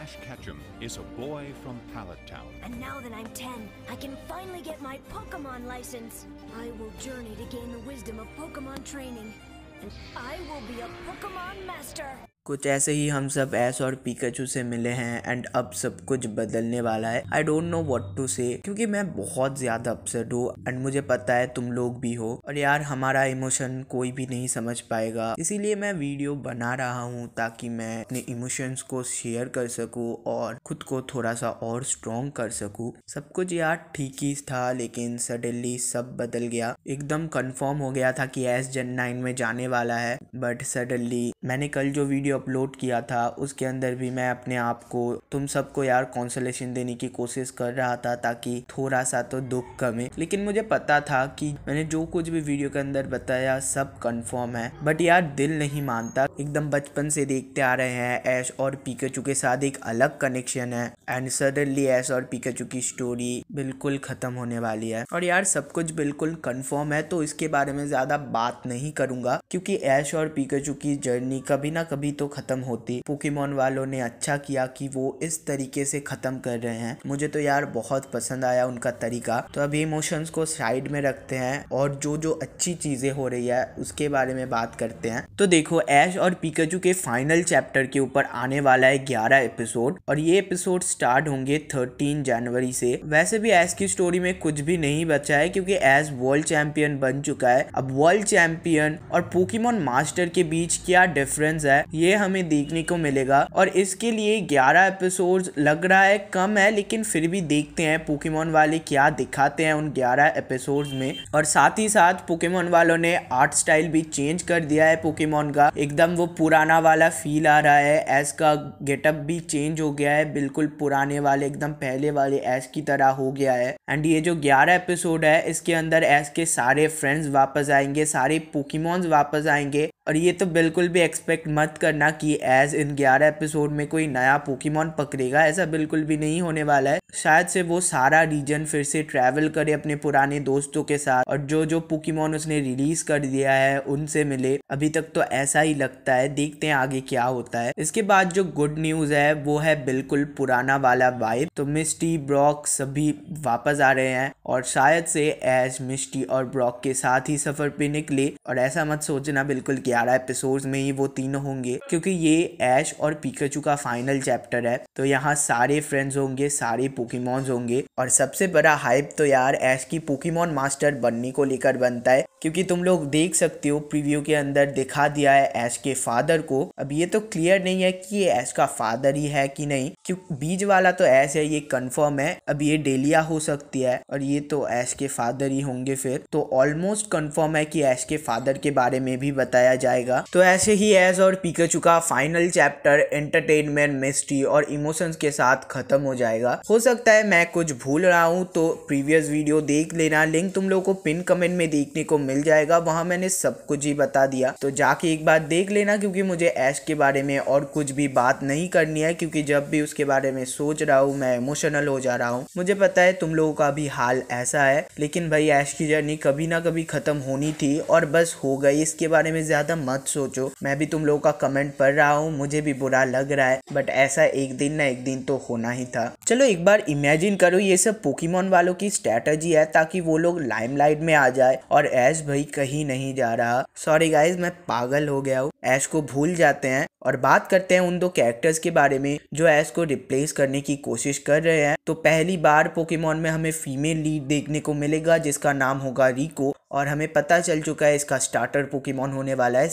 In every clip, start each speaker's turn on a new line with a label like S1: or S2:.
S1: Ash Ketchum is a boy from Pallet Town. And now that I'm 10, I can finally get my Pokemon license. I will journey to gain the wisdom of Pokemon training. And I will be a Pokemon master. कुछ ऐसे ही हम सब S और पीकेचू से मिले हैं and अब सब कुछ बदलने वाला है I don't know what to say क्योंकि मैं बहुत ज़्यादा अपसेट हूँ एंड मुझे पता है तुम लोग भी हो और यार हमारा इमोशन कोई भी नहीं समझ पाएगा इसीलिए मैं वीडियो बना रहा हूँ ताकि मैं अपने इमोशंस को शेयर कर सकूँ और खुद को थोड़ा सा और स्ट्रॉन्ग कर सकूँ सब कुछ यार ठीक ही था लेकिन सडनली सब बदल गया एकदम कन्फर्म हो गया था कि एस जन नाइन में जाने वाला है बट सडनली मैंने कल जो वीडियो अपलोड किया था उसके अंदर भी मैं अपने आप को तुम सबको यार कॉन्सोलेशन देने की कोशिश कर रहा था ताकि थोड़ा सा तो दुख कमे लेकिन मुझे पता था कि मैंने जो कुछ भी वीडियो के अंदर बताया सब कंफर्म है बट यार दिल नहीं मानता एकदम बचपन से देखते आ रहे हैं ऐश और पीकेचू के साथ एक अलग कनेक्शन है एंड सडनली ऐश और पीकेचू की स्टोरी बिल्कुल ख़त्म होने वाली है और यार सब कुछ बिल्कुल कंफर्म है तो इसके बारे में ज़्यादा बात नहीं करूंगा क्योंकि ऐश और पीकेचू की जर्नी कभी ना कभी तो ख़त्म होती पोकेमोन वालों ने अच्छा किया कि वो इस तरीके से ख़त्म कर रहे हैं मुझे तो यार बहुत पसंद आया उनका तरीका तो अभी इमोशंस को साइड में रखते हैं और जो जो अच्छी चीज़ें हो रही है उसके बारे में बात करते हैं तो देखो ऐश और पिकाजू के फाइनल चैप्टर के ऊपर आने वाला है ग्यारह एपिसोड और ये एपिसोड स्टार्ट होंगे थर्टीन जनवरी से वैसे भी ऐश की स्टोरी में कुछ भी नहीं बचा है क्योंकि ऐश वर्ल्ड चैंपियन बन चुका है अब वर्ल्ड चैंपियन और पुकीमोन मास्टर के बीच क्या डिफरेंस है ये ये हमें देखने को मिलेगा और इसके लिए 11 एपिसोड्स लग रहा है कम है लेकिन फिर भी देखते हैं पोकेमोन वाले क्या दिखाते हैं उन 11 एपिसोड्स में और साथ ही साथ पोकेमोन वालों ने आर्ट स्टाइल भी चेंज कर दिया है पोकेमोन का एकदम वो पुराना वाला फील आ रहा है एस का गेटअप भी चेंज हो गया है बिल्कुल पुराने वाले एकदम पहले वाले एस की तरह हो गया है एंड ये जो 11 एपिसोड है इसके अंदर एस के सारे फ्रेंड्स वापस आएंगे सारे पोकीमोन्स वापस आएंगे और ये तो बिल्कुल भी एक्सपेक्ट मत करना कि एज इन ग्यारह एपिसोड में कोई नया पोकीमॉन पकड़ेगा ऐसा बिल्कुल भी नहीं होने वाला है शायद से वो सारा रीजन फिर से ट्रैवल करे अपने पुराने दोस्तों के साथ और जो जो पुकीमोन उसने रिलीज कर दिया है उनसे मिले अभी तक तो ऐसा ही लगता है देखते हैं आगे क्या होता है इसके बाद जो गुड न्यूज है वो है बिल्कुल पुराना वाला वाइब तो मिस्टी ब्रॉक सभी वापस आ रहे हैं और शायद से एज मिस्टी और ब्रॉक के साथ ही सफर पे निकले और ऐसा मत सोचना बिल्कुल ग्यारह एपिसोड में ही वो तीनों होंगे क्योंकि ये ऐश और पीकेचू का फाइनल चैप्टर है तो यहाँ सारे फ्रेंड्स होंगे सारे पोकीमॉन्स होंगे और सबसे बड़ा हाइप तो यार ऐश की पोकीमॉन मास्टर बनने को लेकर बनता है क्योंकि तुम लोग देख सकते हो प्रीव्यू के अंदर दिखा दिया है ऐश के फादर को अब ये तो क्लियर नहीं है कि ये ऐश का फादर ही है कि नहीं क्योंकि बीज वाला तो ऐश है ये कंफर्म है अब ये डेलिया हो सकती है और ये तो ऐश के फादर ही होंगे फिर तो ऑलमोस्ट कंफर्म है कि ऐश के फादर के बारे में भी बताया जाएगा तो ऐसे ही एस और पीके चुका फाइनल चैप्टर एंटरटेनमेंट मिस्ट्री और इमोशंस के साथ खत्म हो जाएगा हो सकता है मैं कुछ भूल रहा हूँ तो प्रीवियस वीडियो देख लेना लिंक तुम लोग को पिन कमेंट में देखने को मिल जाएगा वहाँ मैंने सब कुछ ही बता दिया तो जाके एक बार देख लेना क्योंकि मुझे ऐश के बारे में और कुछ भी बात नहीं करनी है क्योंकि जब भी उसके बारे में सोच रहा हूँ मैं इमोशनल हो जा रहा हूँ मुझे पता है तुम लोगों का भी हाल ऐसा है लेकिन भाई ऐश की जर्नी कभी ना कभी खत्म होनी थी और बस हो गई इसके बारे में ज्यादा मत सोचो मैं भी तुम लोगों का कमेंट पढ़ रहा हूँ मुझे भी बुरा लग रहा है बट ऐसा एक दिन ना एक दिन तो होना ही था चलो एक बार इमेजिन करो ये सब पोकीमोन वालों की स्ट्रेटजी है ताकि वो लोग लाइमलाइट में आ जाए और एज ऐश भाई कहीं नहीं जा रहा सॉरी गाइज मैं पागल हो गया हूँ ऐश को भूल जाते हैं और बात करते हैं उन दो कैरेक्टर्स के बारे में जो ऐश को रिप्लेस करने की कोशिश कर रहे हैं तो पहली बार पोकेमोन में हमें फीमेल लीड देखने को मिलेगा जिसका नाम होगा रिको और हमें पता चल चुका है इसका स्टार्टर पोकेमोन होने वाला है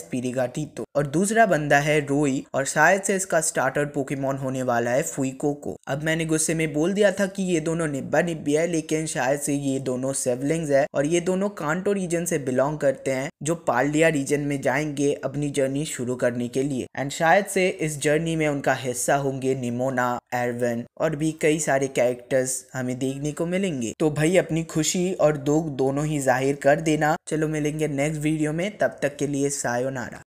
S1: टीतो और दूसरा बंदा है रोई और शायद से इसका स्टार्टर पोकेमोन होने वाला है फुईको को अब मैंने गुस्से में बोल दिया था कि ये दोनों निब्बा निब्बी है लेकिन शायद से ये दोनों सेवलिंग्स है और ये दोनों कांटो रीजन से बिलोंग करते हैं जो पालिया रीजन में जाएंगे अपनी जर्नी शुरू करने के लिए एंड शायद से इस जर्नी में उनका हिस्सा होंगे निमोना एरवन और भी कई सारे कैरेक्टर्स हमें देखने को मिलेंगे तो भाई अपनी खुशी और दुख दोनों ही जाहिर कर देना चलो मिलेंगे नेक्स्ट वीडियो में तब तक के लिए सायोनारा